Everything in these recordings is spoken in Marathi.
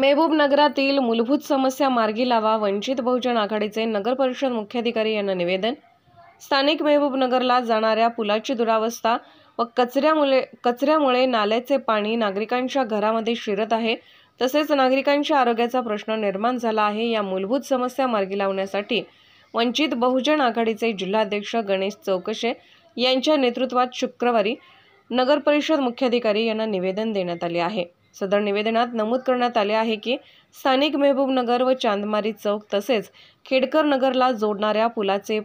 मेहबूब नगरातील मूलभूत समस्या मार्गी लावा वंचित बहुजन आघाडीचे नगरपरिषद मुख्याधिकारी यांना निवेदन स्थानिक मेहबूब नगरला जाणाऱ्या पुलाची दुरावस्था व कचऱ्यामुळे कचऱ्यामुळे नाल्याचे पाणी नागरिकांच्या घरामध्ये शिरत आहे तसेच नागरिकांच्या आरोग्याचा प्रश्न निर्माण झाला आहे या मूलभूत समस्या मार्गी लावण्यासाठी वंचित बहुजन आघाडीचे जिल्हाध्यक्ष गणेश चौकशे यांच्या नेतृत्वात शुक्रवारी नगरपरिषद मुख्याधिकारी यांना निवेदन देण्यात आले आहे सदर निवेदनात नमूद करण्यात आले आहे की स्थानिक नगर व चांदमारी चौक तसेच खेडकर नगरला जोडणाऱ्या पुलाचे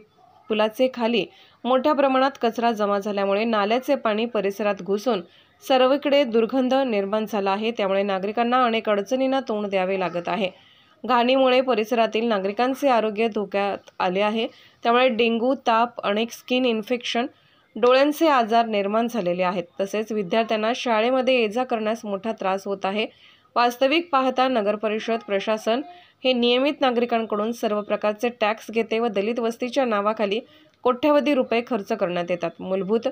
पुलाचे खाली मोठ्या प्रमाणात कचरा जमा झाल्यामुळे नाल्याचे पाणी परिसरात घुसून सर्वकडे दुर्गंध निर्माण झाला आहे त्यामुळे नागरिकांना अनेक अडचणींना तोंड द्यावे लागत आहे घाणीमुळे परिसरातील नागरिकांचे आरोग्य धोक्यात आले आहे त्यामुळे डेंगू ताप अनेक स्किन इन्फेक्शन डोळ्यांचे आजार निर्माण झालेले आहेत तसेच विद्यार्थ्यांना शाळेमध्ये ये जा करण्यास मोठा त्रास होत आहे वास्तविक पाहता नगरपरिषद प्रशासन हे नियमित नागरिकांकडून सर्व प्रकारचे टॅक्स घेते व दलित वस्तीच्या नावाखाली कोट्यवधी रुपये खर्च करण्यात येतात मूलभूत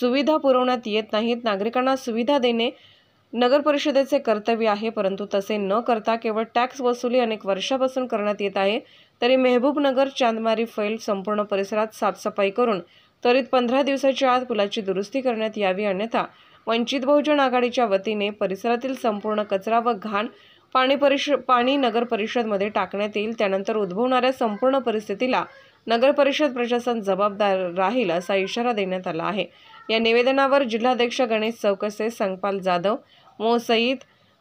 सुविधा पुरवण्यात येत नाहीत नागरिकांना सुविधा देणे नगरपरिषदेचे कर्तव्य आहे परंतु तसे न करता केवळ टॅक्स वसुली अनेक वर्षापासून करण्यात येत आहे तरी मेहबूबनगर चांदमारी फैल संपूर्ण परिसरात साफसफाई करून त्वरित पंधरा दिवसाच्या आत पुलाची दुरुस्ती करण्यात यावी अन्यथा वंचित बहुजन आघाडीच्या वतीने परिसरातील संपूर्ण कचरा व घाण पाणी परिष पाणी नगर परिषदमध्ये टाकण्यात येईल त्यानंतर उद्भवणाऱ्या संपूर्ण परिस्थितीला नगर परिषद प्रशासन जबाबदार राहील असा इशारा देण्यात आला आहे या निवेदनावर जिल्हाध्यक्ष गणेश चौकसे संगपाल जाधव मो सईद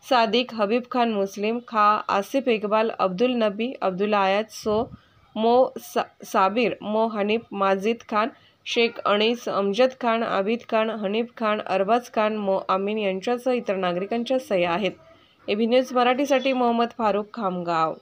सादिक हबीब खान मुस्लिम खा आसिफ इकबाल अब्दुल नबी अब्दुल आयात सो मो सा साबीर मो हनीफ माजिद खान शेख अनीस अमजद खान आबिद खान हनीफ खान अरबाज खान मो आमीन यांच्यासह इतर नागरिकांच्या सह्या आहेत एबी न्यूज मराठीसाठी मोहम्मद फारूक खामगाव